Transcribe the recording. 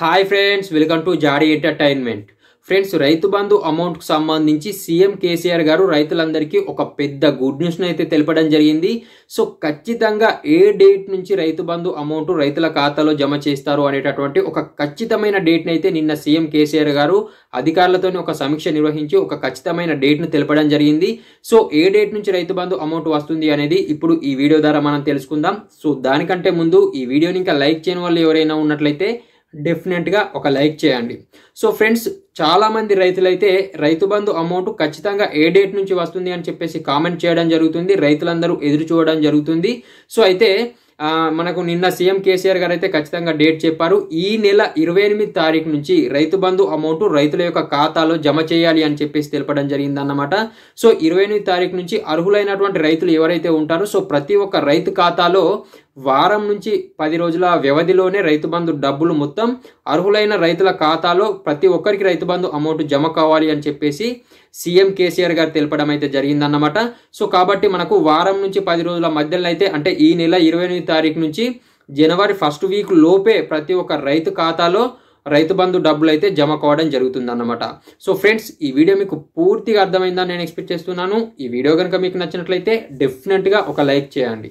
hi friends welcome to జాడీ entertainment friends రైతు బంధు అమౌంట్కు సంబంధించి సీఎం కేసీఆర్ గారు రైతులందరికీ ఒక పెద్ద గుడ్ న్యూస్ను అయితే తెలపడం జరిగింది సో ఖచ్చితంగా ఏ డేట్ నుంచి రైతు బంధు అమౌంట్ రైతుల ఖాతాలో జమ చేస్తారు అనేటటువంటి ఒక ఖచ్చితమైన డేట్ని అయితే నిన్న సీఎం కేసీఆర్ గారు అధికారులతో ఒక సమీక్ష నిర్వహించి ఒక ఖచ్చితమైన డేట్ను తెలపడం జరిగింది సో ఏ డేట్ నుంచి రైతు బంధు అమౌంట్ వస్తుంది అనేది ఇప్పుడు ఈ వీడియో ద్వారా మనం తెలుసుకుందాం సో దానికంటే ముందు ఈ వీడియోని ఇంకా లైక్ చేయని వాళ్ళు ఎవరైనా ఉన్నట్లయితే డెఫినెట్గా ఒక లైక్ చేయండి సో ఫ్రెండ్స్ చాలామంది రైతులైతే రైతు బంధు అమౌంట్ ఖచ్చితంగా ఏ డేట్ నుంచి వస్తుంది అని చెప్పేసి కామెంట్ చేయడం జరుగుతుంది రైతులందరూ ఎదురు చూడడం జరుగుతుంది సో అయితే మనకు నిన్న సీఎం కేసీఆర్ గారు అయితే ఖచ్చితంగా డేట్ చెప్పారు ఈ నెల ఇరవై ఎనిమిది తారీఖు నుంచి రైతు బంధు అమౌంట్ రైతుల యొక్క ఖాతాలో జమ చేయాలి అని చెప్పేసి తెలపడం అన్నమాట సో ఇరవై ఎనిమిది తారీఖు నుంచి అర్హులైనటువంటి రైతులు ఎవరైతే ఉంటారో సో ప్రతి ఒక్క రైతు ఖాతాలో వారం నుంచి పది రోజుల వ్యవధిలోనే రైతు బంధు డబ్బులు మొత్తం అర్హులైన రైతుల ఖాతాలో ప్రతి ఒక్కరికి రైతు బంధు అమౌంట్ జమ కావాలి అని చెప్పేసి సీఎం కేసీఆర్ గారు తెలపడం అయితే జరిగిందన్నమాట సో కాబట్టి మనకు వారం నుంచి పది రోజుల మధ్యలో అయితే అంటే ఈ నెల ఇరవై ఎనిమిది తారీఖు నుంచి జనవరి ఫస్ట్ వీక్ లోపే ప్రతి ఒక్క రైతు ఖాతాలో రైతు బంధు డబ్బులు అయితే జమ కావడం జరుగుతుందన్నమాట సో ఫ్రెండ్స్ ఈ వీడియో మీకు పూర్తిగా అర్థమైందని నేను ఎక్స్పెక్ట్ చేస్తున్నాను ఈ వీడియో కనుక మీకు నచ్చినట్లయితే డెఫినెట్గా ఒక లైక్ చేయండి